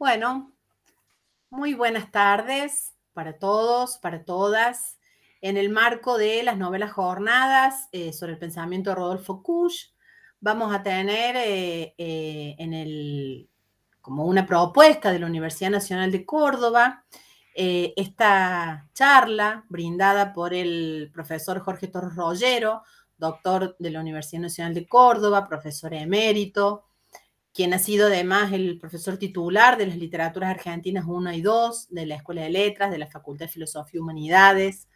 Bueno, muy buenas tardes para todos, para todas. En el marco de las novelas jornadas eh, sobre el pensamiento de Rodolfo Kusch, vamos a tener eh, eh, en como una propuesta de la Universidad Nacional de Córdoba esta charla brindada por el profesor Jorge Torres Rollero, doctor de la Universidad Nacional de Córdoba, profesor emérito, quien ha sido además el profesor titular de las literaturas argentinas 1 y 2, de la Escuela de Letras, de la Facultad de Filosofía y Humanidades,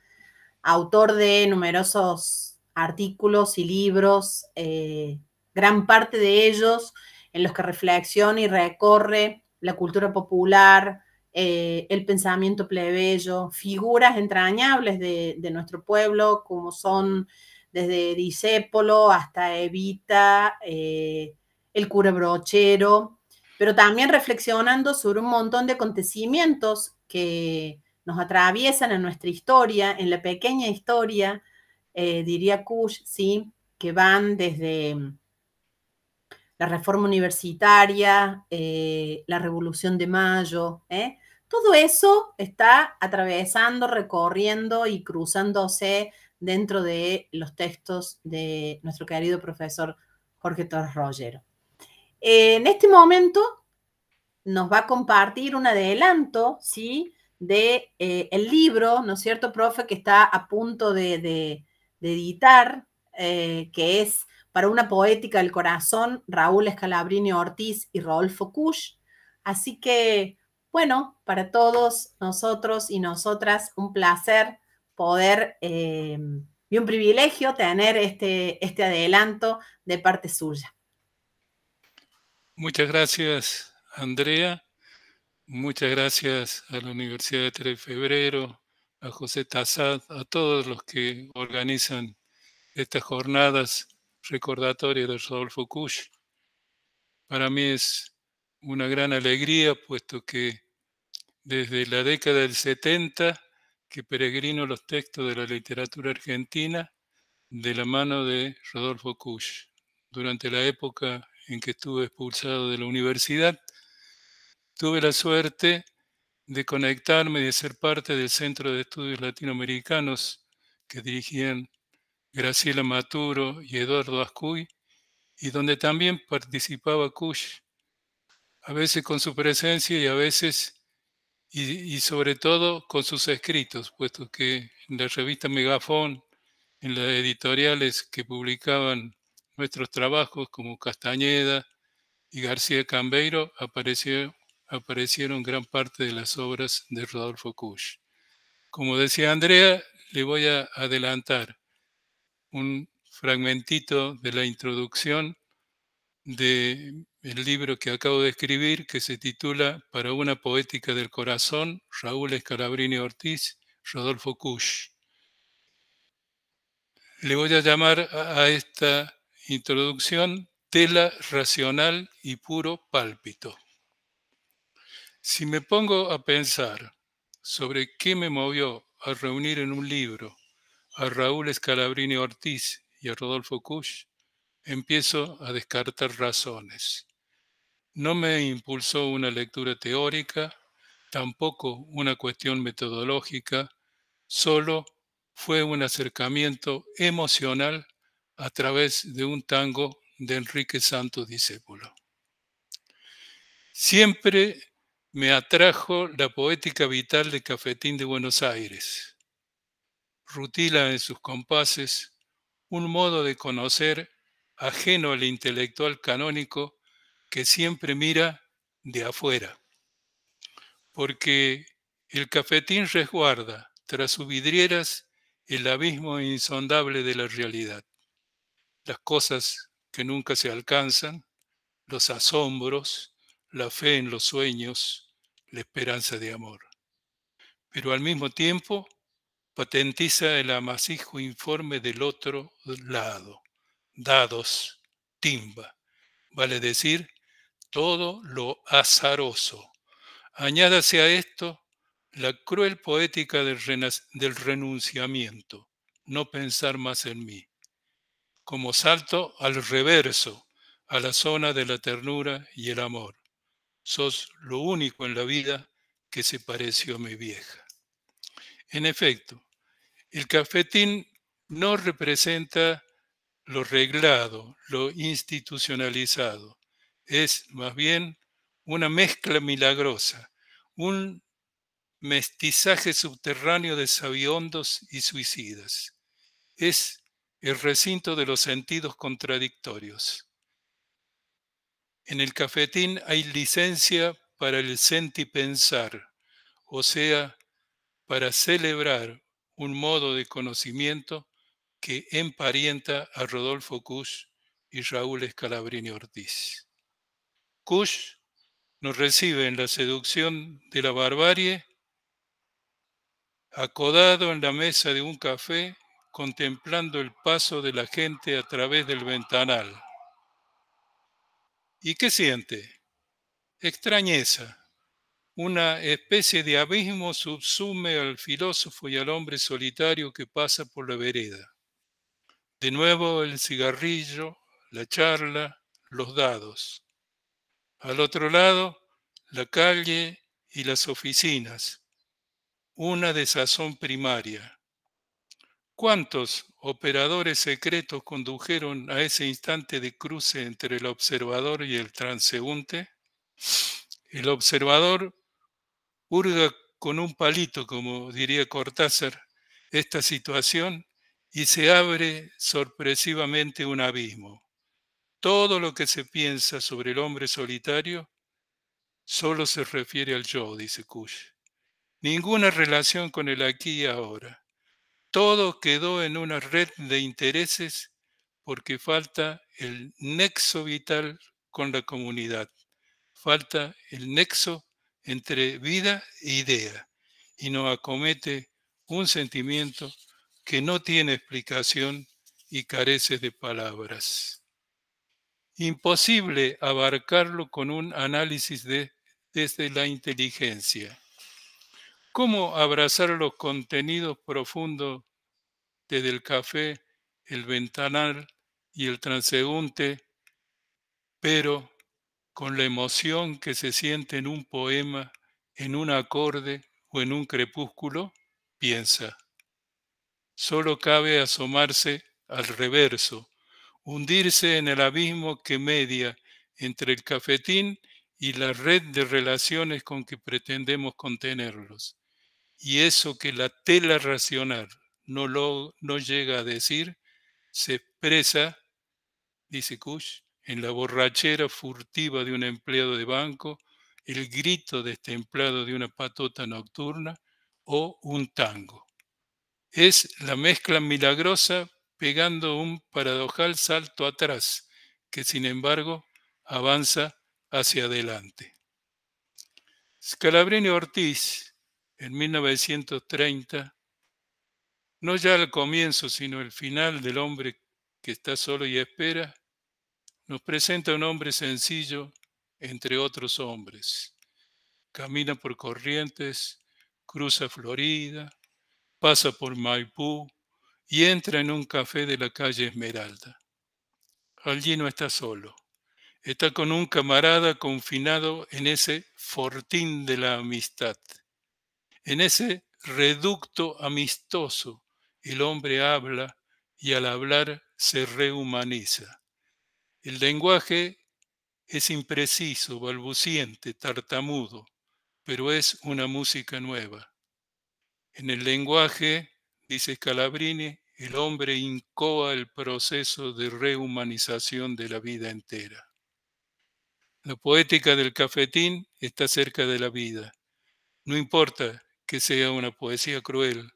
autor de numerosos artículos y libros, eh, gran parte de ellos en los que reflexiona y recorre la cultura popular, eh, el pensamiento plebeyo, figuras entrañables de, nuestro pueblo, como son desde Disépolo hasta Evita, eh, el cura brochero, pero también reflexionando sobre un montón de acontecimientos que nos atraviesan en nuestra historia, en la pequeña historia, eh, diría Kush, ¿sí? que van desde mm, la reforma universitaria, eh, la revolución de mayo, ¿eh? todo eso está atravesando, recorriendo y cruzándose dentro de los textos de nuestro querido profesor Jorge Torres Rollero. Eh, en este momento nos va a compartir un adelanto, ¿sí? De eh, el libro, ¿no es cierto, profe? Que está a punto de, de, editar, eh, que es Para una poética del corazón, Raúl Escalabrini Ortiz y Rodolfo Kush. Así que, bueno, para todos nosotros y nosotras, un placer poder y un privilegio tener este, este adelanto de parte suya. Muchas gracias, Andrea. Muchas gracias a la Universidad de 3 de Febrero, a José Tazad, a todos los que organizan estas jornadas recordatorias de Rodolfo Kusch. Para mí es una gran alegría, puesto que desde la década del 70 que peregrino los textos de la literatura argentina de la mano de Rodolfo Kusch. Durante la época en que estuve expulsado de la universidad, tuve la suerte de conectarme y de ser parte del Centro de Estudios Latinoamericanos que dirigían Graciela Maturo y Eduardo Ascuy, y donde también participaba Kush, a veces con su presencia y a veces, y, y sobre todo con sus escritos, puesto que en la revista Megafón, en las editoriales que publicaban nuestros trabajos como Castañeda y García Cambeiro aparecieron gran parte de las obras de Rodolfo Kusch. Como decía Andrea, le voy a adelantar un fragmentito de la introducción del libro que acabo de escribir, que se titula Para una poética del corazón, Raúl Escarabrini Ortiz, Rodolfo Kusch. Le voy a llamar a esta Introducción, tela racional y puro pálpito. Si me pongo a pensar sobre qué me movió a reunir en un libro a Raúl Escalabrini Ortiz y a Rodolfo Kusch, empiezo a descartar razones. No me impulsó una lectura teórica, tampoco una cuestión metodológica, solo fue un acercamiento emocional a través de un tango de Enrique Santos Discépolo. Siempre me atrajo la poética vital de Cafetín de Buenos Aires. Rutila en sus compases, un modo de conocer ajeno al intelectual canónico que siempre mira de afuera. Porque el cafetín resguarda tras sus vidrieras el abismo insondable de la realidad las cosas que nunca se alcanzan, los asombros, la fe en los sueños, la esperanza de amor. Pero al mismo tiempo patentiza el amasijo informe del otro lado, dados, timba, vale decir, todo lo azaroso. Añádase a esto la cruel poética del, del renunciamiento, no pensar más en mí como salto al reverso, a la zona de la ternura y el amor. Sos lo único en la vida que se pareció a mi vieja. En efecto, el cafetín no representa lo reglado, lo institucionalizado. Es más bien una mezcla milagrosa, un mestizaje subterráneo de sabiondos y suicidas. Es el recinto de los sentidos contradictorios. En el cafetín hay licencia para el sentipensar, o sea, para celebrar un modo de conocimiento que emparenta a Rodolfo Kusch y Raúl Escalabrini Ortiz. Kusch nos recibe en la seducción de la barbarie, acodado en la mesa de un café contemplando el paso de la gente a través del ventanal. ¿Y qué siente? Extrañeza. Una especie de abismo subsume al filósofo y al hombre solitario que pasa por la vereda. De nuevo el cigarrillo, la charla, los dados. Al otro lado, la calle y las oficinas. Una desazón primaria. ¿Cuántos operadores secretos condujeron a ese instante de cruce entre el observador y el transeúnte? El observador hurga con un palito, como diría Cortázar, esta situación y se abre sorpresivamente un abismo. Todo lo que se piensa sobre el hombre solitario solo se refiere al yo, dice Kush. Ninguna relación con el aquí y ahora. Todo quedó en una red de intereses porque falta el nexo vital con la comunidad. Falta el nexo entre vida e idea y nos acomete un sentimiento que no tiene explicación y carece de palabras. Imposible abarcarlo con un análisis de, desde la inteligencia. ¿Cómo abrazar los contenidos profundos desde el café, el ventanal y el transeúnte, pero con la emoción que se siente en un poema, en un acorde o en un crepúsculo? Piensa. Solo cabe asomarse al reverso, hundirse en el abismo que media entre el cafetín y la red de relaciones con que pretendemos contenerlos. Y eso que la tela racional no, lo, no llega a decir, se expresa, dice Kush, en la borrachera furtiva de un empleado de banco, el grito destemplado de una patota nocturna o un tango. Es la mezcla milagrosa pegando un paradojal salto atrás, que sin embargo avanza hacia adelante. Scalabrini Ortiz en 1930, no ya el comienzo, sino el final del hombre que está solo y espera, nos presenta un hombre sencillo entre otros hombres. Camina por corrientes, cruza Florida, pasa por Maipú y entra en un café de la calle Esmeralda. Allí no está solo. Está con un camarada confinado en ese fortín de la amistad. En ese reducto amistoso el hombre habla y al hablar se rehumaniza. El lenguaje es impreciso, balbuciente, tartamudo, pero es una música nueva. En el lenguaje, dice Calabrini, el hombre incoa el proceso de rehumanización de la vida entera. La poética del cafetín está cerca de la vida. No importa que sea una poesía cruel,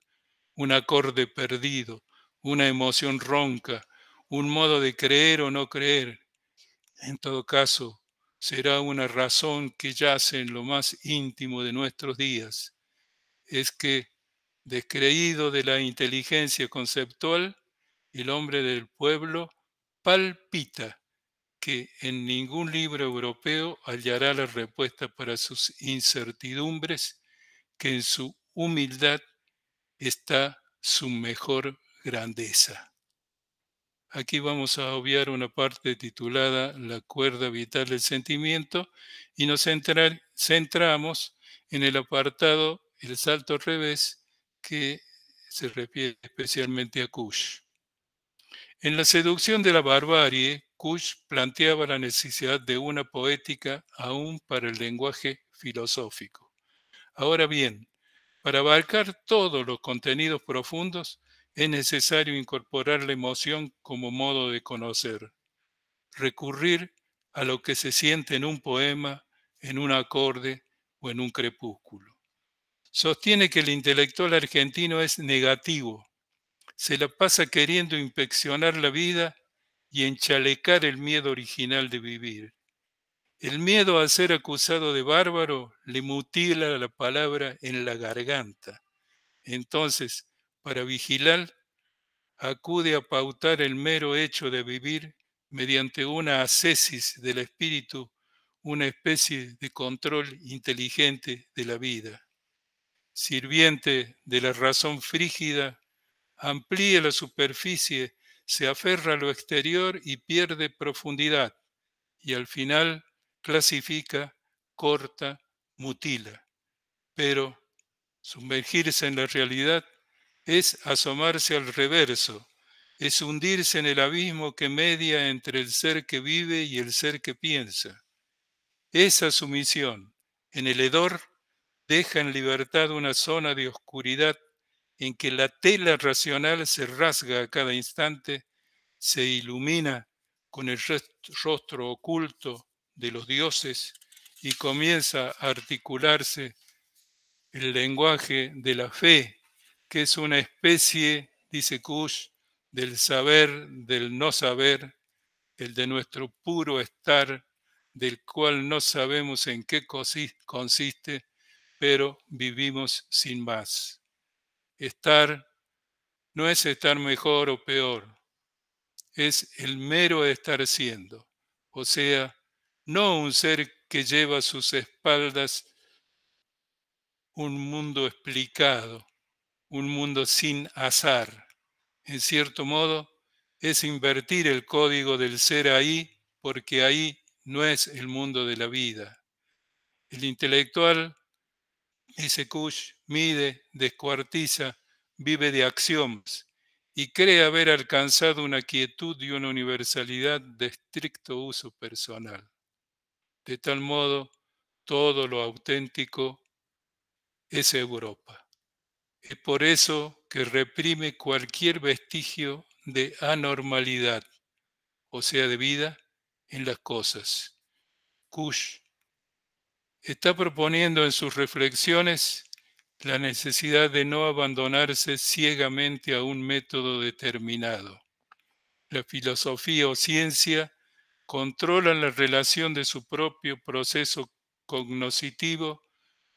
un acorde perdido, una emoción ronca, un modo de creer o no creer. En todo caso, será una razón que yace en lo más íntimo de nuestros días. Es que, descreído de la inteligencia conceptual, el hombre del pueblo palpita que en ningún libro europeo hallará la respuesta para sus incertidumbres que en su humildad está su mejor grandeza. Aquí vamos a obviar una parte titulada La cuerda vital del sentimiento y nos centramos en el apartado El salto al revés que se refiere especialmente a Kush. En la seducción de la barbarie, Kush planteaba la necesidad de una poética aún para el lenguaje filosófico. Ahora bien, para abarcar todos los contenidos profundos es necesario incorporar la emoción como modo de conocer, recurrir a lo que se siente en un poema, en un acorde o en un crepúsculo. Sostiene que el intelectual argentino es negativo, se la pasa queriendo inspeccionar la vida y enchalecar el miedo original de vivir. El miedo a ser acusado de bárbaro le mutila la palabra en la garganta. Entonces, para vigilar, acude a pautar el mero hecho de vivir mediante una ascesis del espíritu, una especie de control inteligente de la vida. Sirviente de la razón frígida, amplía la superficie, se aferra a lo exterior y pierde profundidad, y al final clasifica, corta, mutila. Pero sumergirse en la realidad es asomarse al reverso, es hundirse en el abismo que media entre el ser que vive y el ser que piensa. Esa sumisión en el hedor deja en libertad una zona de oscuridad en que la tela racional se rasga a cada instante, se ilumina con el rostro oculto de los dioses y comienza a articularse el lenguaje de la fe, que es una especie, dice Kush, del saber, del no saber, el de nuestro puro estar, del cual no sabemos en qué consiste, pero vivimos sin más. Estar no es estar mejor o peor, es el mero estar siendo, o sea, no un ser que lleva a sus espaldas un mundo explicado, un mundo sin azar. En cierto modo, es invertir el código del ser ahí, porque ahí no es el mundo de la vida. El intelectual, ese Kush, mide, descuartiza, vive de axiomas y cree haber alcanzado una quietud y una universalidad de estricto uso personal. De tal modo, todo lo auténtico es Europa. Es por eso que reprime cualquier vestigio de anormalidad, o sea, de vida en las cosas. Kush está proponiendo en sus reflexiones la necesidad de no abandonarse ciegamente a un método determinado. La filosofía o ciencia controlan la relación de su propio proceso cognoscitivo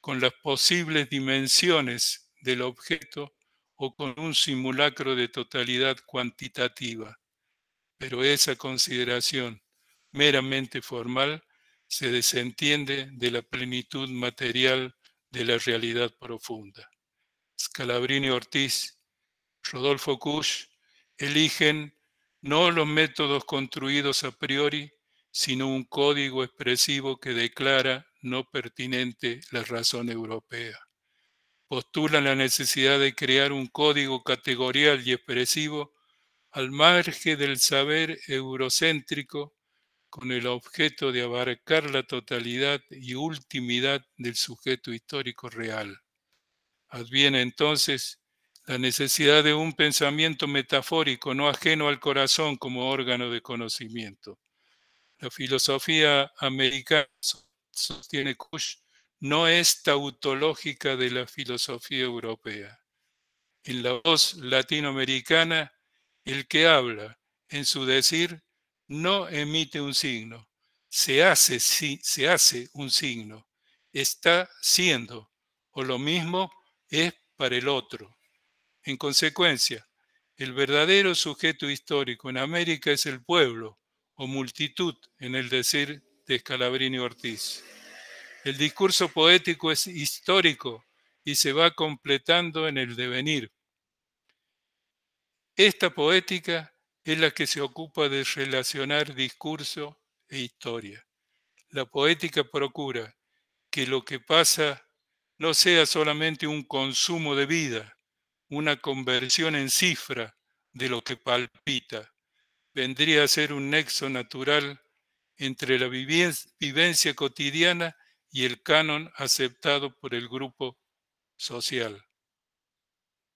con las posibles dimensiones del objeto o con un simulacro de totalidad cuantitativa. Pero esa consideración meramente formal se desentiende de la plenitud material de la realidad profunda. Scalabrini Ortiz, Rodolfo Kusch eligen no los métodos construidos a priori, sino un código expresivo que declara no pertinente la razón europea. Postulan la necesidad de crear un código categorial y expresivo al margen del saber eurocéntrico con el objeto de abarcar la totalidad y ultimidad del sujeto histórico real. Adviene entonces la necesidad de un pensamiento metafórico no ajeno al corazón como órgano de conocimiento. La filosofía americana sostiene Kush no es tautológica de la filosofía europea. En la voz latinoamericana, el que habla en su decir no emite un signo, se hace, se hace un signo, está siendo, o lo mismo es para el otro. En consecuencia, el verdadero sujeto histórico en América es el pueblo, o multitud, en el decir de Scalabrini Ortiz. El discurso poético es histórico y se va completando en el devenir. Esta poética es la que se ocupa de relacionar discurso e historia. La poética procura que lo que pasa no sea solamente un consumo de vida, una conversión en cifra de lo que palpita. Vendría a ser un nexo natural entre la vivencia cotidiana y el canon aceptado por el grupo social.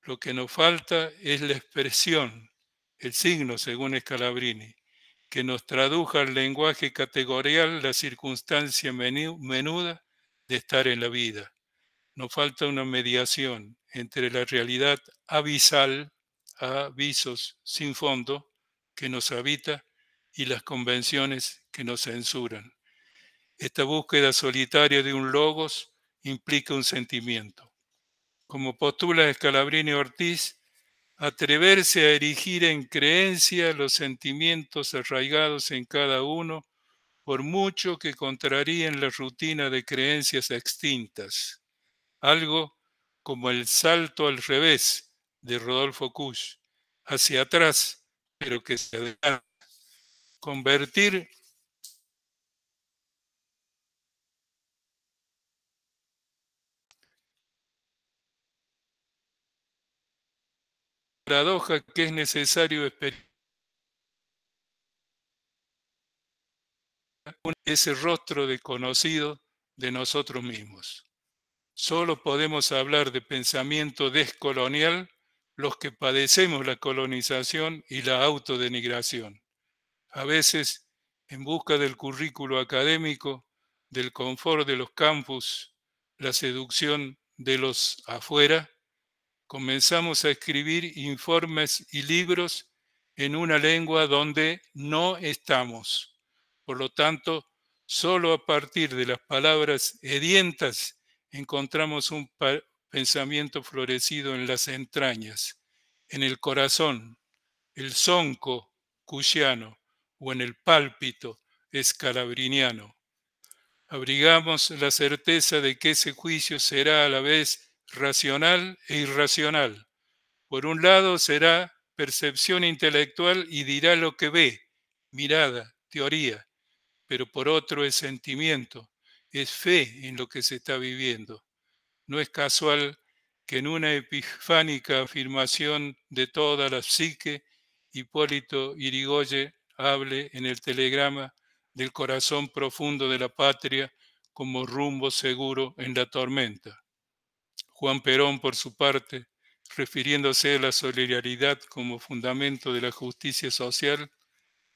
Lo que nos falta es la expresión, el signo, según Scalabrini, que nos traduja al lenguaje categorial la circunstancia menuda de estar en la vida nos falta una mediación entre la realidad abisal, avisos sin fondo, que nos habita y las convenciones que nos censuran. Esta búsqueda solitaria de un logos implica un sentimiento. Como postula Escalabrini Ortiz, atreverse a erigir en creencia los sentimientos arraigados en cada uno, por mucho que contraríen la rutina de creencias extintas algo como el salto al revés de Rodolfo Kusch, hacia atrás, pero que se adelanta. Convertir paradoja que es necesario experimentar ese rostro desconocido de nosotros mismos. Solo podemos hablar de pensamiento descolonial los que padecemos la colonización y la autodenigración, a veces en busca del currículo académico, del confort de los campus, la seducción de los afuera, comenzamos a escribir informes y libros en una lengua donde no estamos. Por lo tanto, solo a partir de las palabras hedientas encontramos un pensamiento florecido en las entrañas, en el corazón, el zonco cuyano o en el pálpito escalabriniano. Abrigamos la certeza de que ese juicio será a la vez racional e irracional. Por un lado será percepción intelectual y dirá lo que ve, mirada, teoría, pero por otro es sentimiento, es fe en lo que se está viviendo. No es casual que en una epifánica afirmación de toda la psique, Hipólito Irigoye hable en el telegrama del corazón profundo de la patria como rumbo seguro en la tormenta. Juan Perón, por su parte, refiriéndose a la solidaridad como fundamento de la justicia social,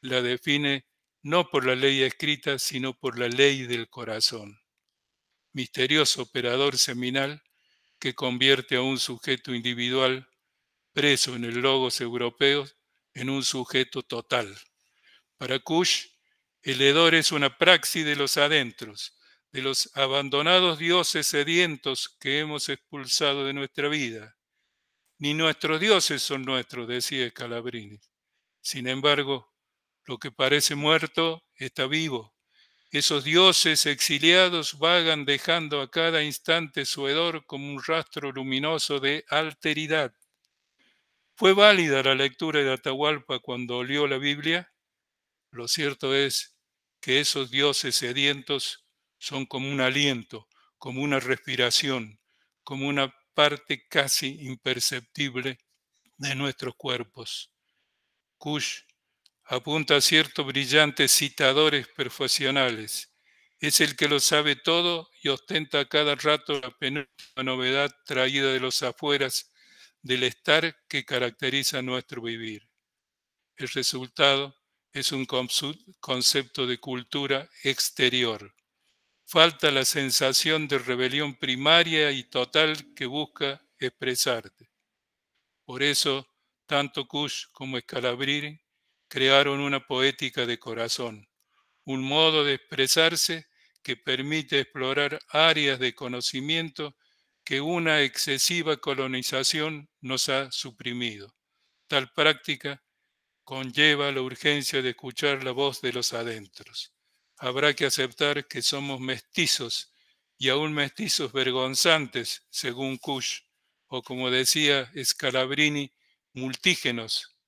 la define no por la ley escrita, sino por la ley del corazón, misterioso operador seminal que convierte a un sujeto individual preso en el logos europeo en un sujeto total. Para Kush, el hedor es una praxis de los adentros, de los abandonados dioses sedientos que hemos expulsado de nuestra vida. Ni nuestros dioses son nuestros, decía Calabrini. Sin embargo, lo que parece muerto está vivo. Esos dioses exiliados vagan dejando a cada instante su hedor como un rastro luminoso de alteridad. ¿Fue válida la lectura de Atahualpa cuando olió la Biblia? Lo cierto es que esos dioses sedientos son como un aliento, como una respiración, como una parte casi imperceptible de nuestros cuerpos. Kush apunta a ciertos brillantes citadores profesionales. Es el que lo sabe todo y ostenta a cada rato la penúltima novedad traída de los afueras del estar que caracteriza nuestro vivir. El resultado es un concepto de cultura exterior. Falta la sensación de rebelión primaria y total que busca expresarte. Por eso, tanto Kush como Escalabrini crearon una poética de corazón, un modo de expresarse que permite explorar áreas de conocimiento que una excesiva colonización nos ha suprimido. Tal práctica conlleva la urgencia de escuchar la voz de los adentros. Habrá que aceptar que somos mestizos y aún mestizos vergonzantes, según Kush, o como decía Scalabrini, multígenos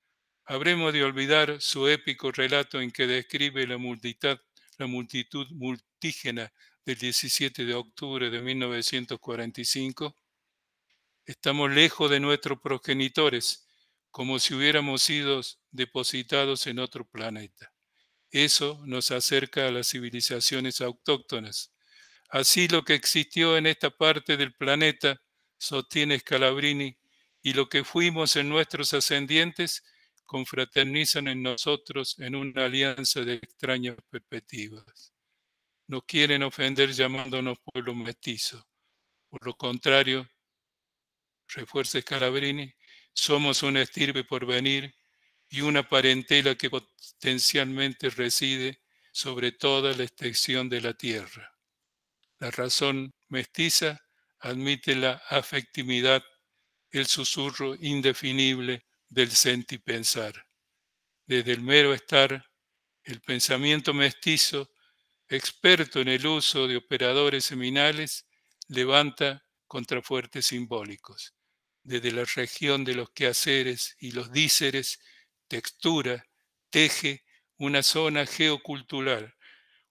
Habremos de olvidar su épico relato en que describe la multitud, multígena del 17 de octubre de 1945. Estamos lejos de nuestros progenitores, como si hubiéramos sido depositados en otro planeta. Eso nos acerca a las civilizaciones autóctonas. Así lo que existió en esta parte del planeta, sostiene Scalabrini, y lo que fuimos en nuestros ascendientes, confraternizan en nosotros en una alianza de extrañas perspectivas. No quieren ofender llamándonos pueblo mestizo. Por lo contrario, refuerza Scalabrini, somos una estirpe por venir y una parentela que potencialmente reside sobre toda la extensión de la tierra. La razón mestiza admite la afectividad, el susurro indefinible del sentipensar. Desde el mero estar, el pensamiento mestizo, experto en el uso de operadores seminales, levanta contrafuertes simbólicos. Desde la región de los quehaceres y los díceres, textura, teje una zona geocultural,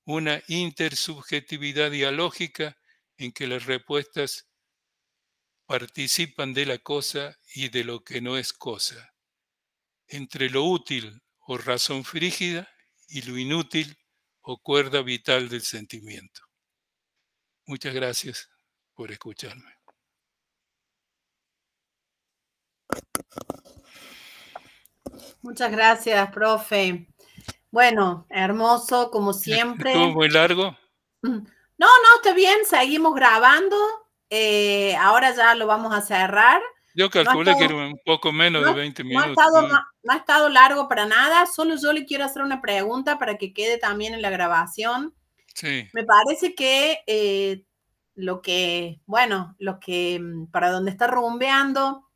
una intersubjetividad dialógica en que las respuestas participan de la cosa y de lo que no es cosa entre lo útil o razón frígida y lo inútil o cuerda vital del sentimiento. Muchas gracias por escucharme. Muchas gracias, profe. Bueno, hermoso, como siempre. ¿Estuvo muy largo? No, no, está bien, seguimos grabando. Eh, ahora ya lo vamos a cerrar. Yo calculé que era un poco menos de 20 minutos. No ha, estado, largo para nada, solo yo le quiero hacer una pregunta para que quede también en la grabación. Me parece que eh, lo que, bueno, lo que, mm, para donde está rumbeando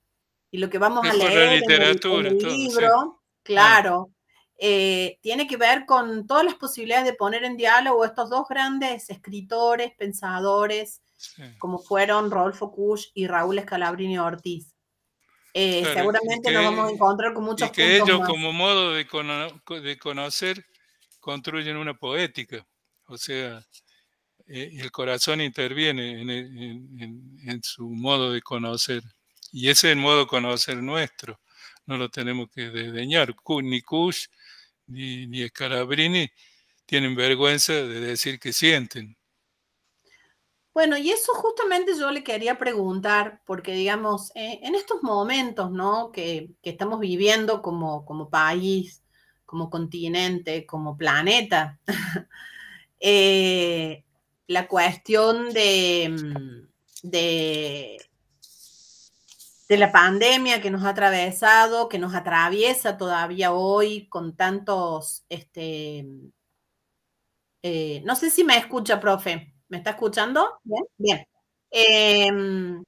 y lo que vamos a leer en el, libro, ah. claro, eh, tiene que ver con todas las posibilidades de poner en diálogo estos dos grandes escritores, pensadores, como fueron Rodolfo Kusch y Raúl Escalabrini Ortiz. Eh, seguramente nos vamos a encontrar con muchos y que ellos como modo de, conocer construyen una poética o sea eh, el corazón interviene en, su modo de conocer y ese es el modo de conocer nuestro no lo tenemos que desdeñar ni Kush ni, Escalabrini tienen vergüenza de decir que sienten bueno, y eso justamente yo le quería preguntar, porque digamos, eh, en estos momentos, ¿no? Que, estamos viviendo como, como, país, como continente, como planeta, eh, la cuestión mm, de, la pandemia que nos ha atravesado, que nos atraviesa todavía hoy con tantos, este, eh, no sé si me escucha, profe. ¿Me está escuchando? Bien, em,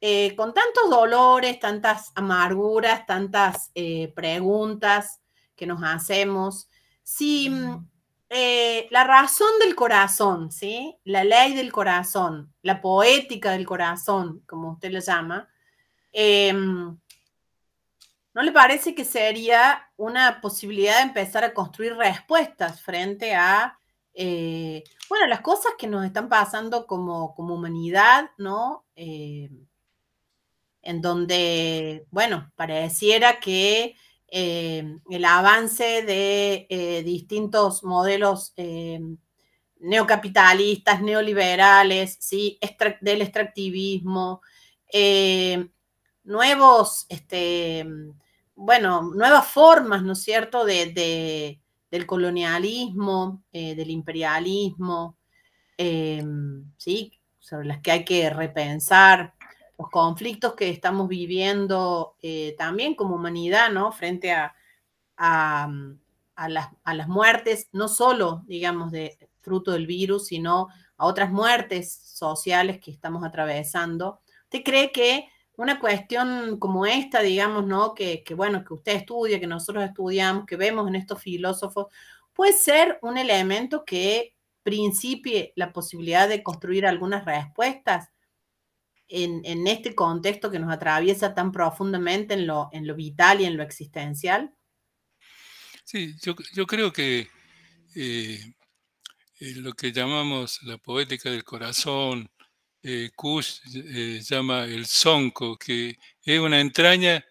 eh, con tantos dolores, tantas amarguras, tantas eh, preguntas que nos hacemos, si mm, eh, la razón del corazón, ¿sí? la ley del corazón, la poética del corazón, como usted lo llama, em, ¿No le parece que sería una posibilidad de empezar a construir respuestas frente a eh, bueno, las cosas que nos están pasando como, como humanidad, ¿no? Eh, en donde, bueno, pareciera que eh, el avance de distintos modelos neocapitalistas, neoliberales, ¿sí? del extractivismo, nuevos, este, bueno, nuevas formas, ¿no es cierto?, de del colonialismo, eh, del imperialismo, em, ¿sí? sobre las que hay que repensar, los conflictos que estamos viviendo eh, también como humanidad, ¿no? Frente a, mm, a, las, a, las, muertes, no solo, digamos, de fruto del virus, sino a otras muertes sociales que estamos atravesando. ¿Usted cree que una cuestión como esta, digamos, ¿no? Que, bueno, que usted estudia, que nosotros estudiamos, que vemos en estos filósofos, puede ser un elemento que principie la posibilidad de construir algunas respuestas en, este contexto que nos atraviesa tan profundamente en lo, en lo vital y en lo existencial? Sí, yo, creo que eh, lo que llamamos la poética del corazón, eh, Kush eh, llama el Sonco, que es una entraña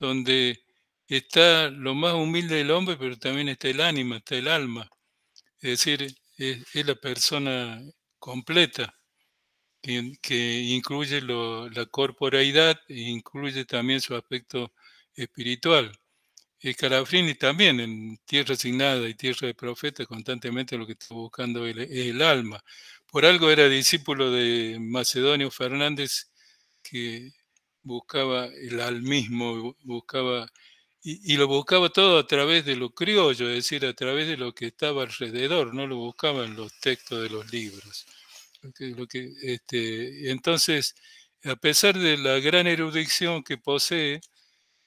donde está lo más humilde del hombre, pero también está el ánimo está el alma. Es decir, es, la persona completa, que, incluye la corporeidad e incluye también su aspecto espiritual. y también en Tierra Asignada y Tierra de Profeta constantemente lo que está buscando es el alma. Por algo era discípulo de Macedonio Fernández que buscaba el almismo, buscaba, y, lo buscaba todo a través de lo criollo, es decir, a través de lo que estaba alrededor, no lo buscaba en los textos de los libros. Este, entonces, a pesar de la gran erudición que posee,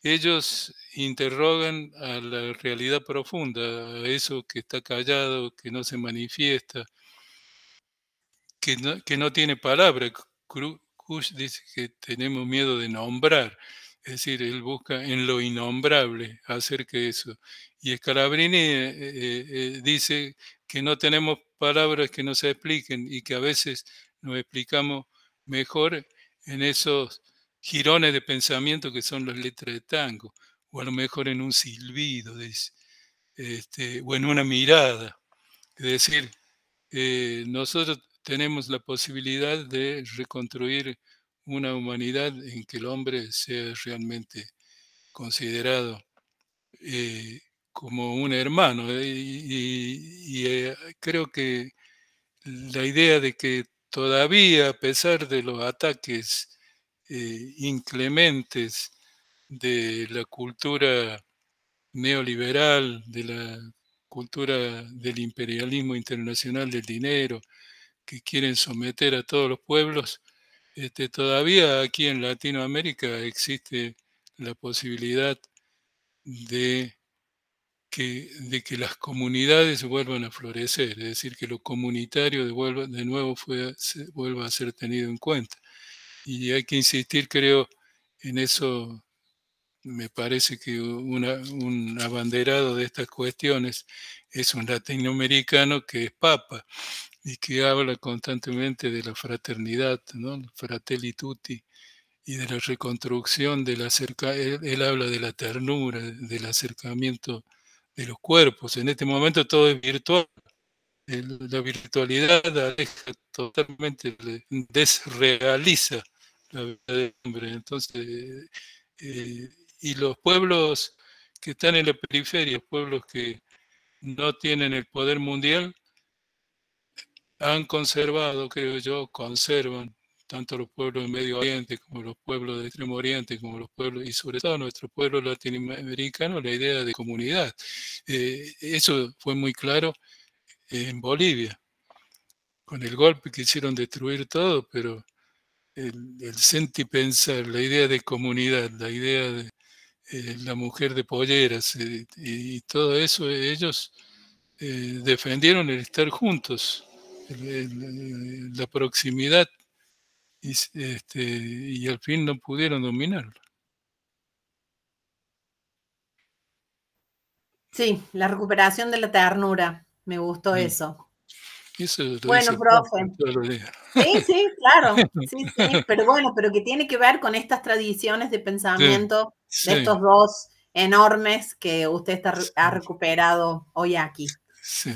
ellos interrogan a la realidad profunda, a eso que está callado, que no se manifiesta, que no, tiene palabra. Kush dice que tenemos miedo de nombrar. Es decir, él busca en lo innombrable hacer que eso. Y Scalabrini eh, eh, eh, dice que no tenemos palabras que no se expliquen y que a veces nos explicamos mejor en esos girones de pensamiento que son las letras de tango, o a lo mejor en un silbido, este, o en una mirada. Es decir, nosotros tenemos la posibilidad de reconstruir una humanidad en que el hombre sea realmente considerado eh, como un hermano. Eh, y, eh, creo que la idea de que todavía, a pesar de los ataques inclementes de la cultura neoliberal, de la cultura del imperialismo internacional del dinero, que quieren someter a todos los pueblos, este, todavía aquí en Latinoamérica existe la posibilidad de que, de que las comunidades vuelvan a florecer, es decir, que lo comunitario de, de nuevo fue, se, vuelva a ser tenido en cuenta. Y hay que insistir, creo, en eso me parece que un abanderado de estas cuestiones es un latinoamericano que es papa y que habla constantemente de la fraternidad, ¿no? Fratelli tutti, y de la reconstrucción, de la él, habla de la ternura, del acercamiento de los cuerpos. En este momento todo es virtual. la virtualidad aleja totalmente, desrealiza la vida del hombre. Entonces, eh, y los pueblos que están en la periferia, pueblos que no tienen el poder mundial, han conservado, creo yo, conservan tanto los pueblos de Medio Oriente como los pueblos de Extremo Oriente, como los pueblos, y sobre todo nuestro pueblo latinoamericano, la idea de comunidad. Eh, eso fue muy claro en Bolivia, con el golpe quisieron destruir todo, pero el, sentipensar, la idea de comunidad, la idea de eh, la mujer de polleras eh, y, todo eso, ellos defendieron el estar juntos la proximidad este, y, al fin no pudieron dominarlo Sí, la recuperación de la ternura, me gustó mm. eso. bueno, profe. Sí, sí, claro. Sí, sí, pero bueno, pero que tiene que ver con estas tradiciones de pensamiento de estos dos enormes que usted ha recuperado hoy aquí. Sí.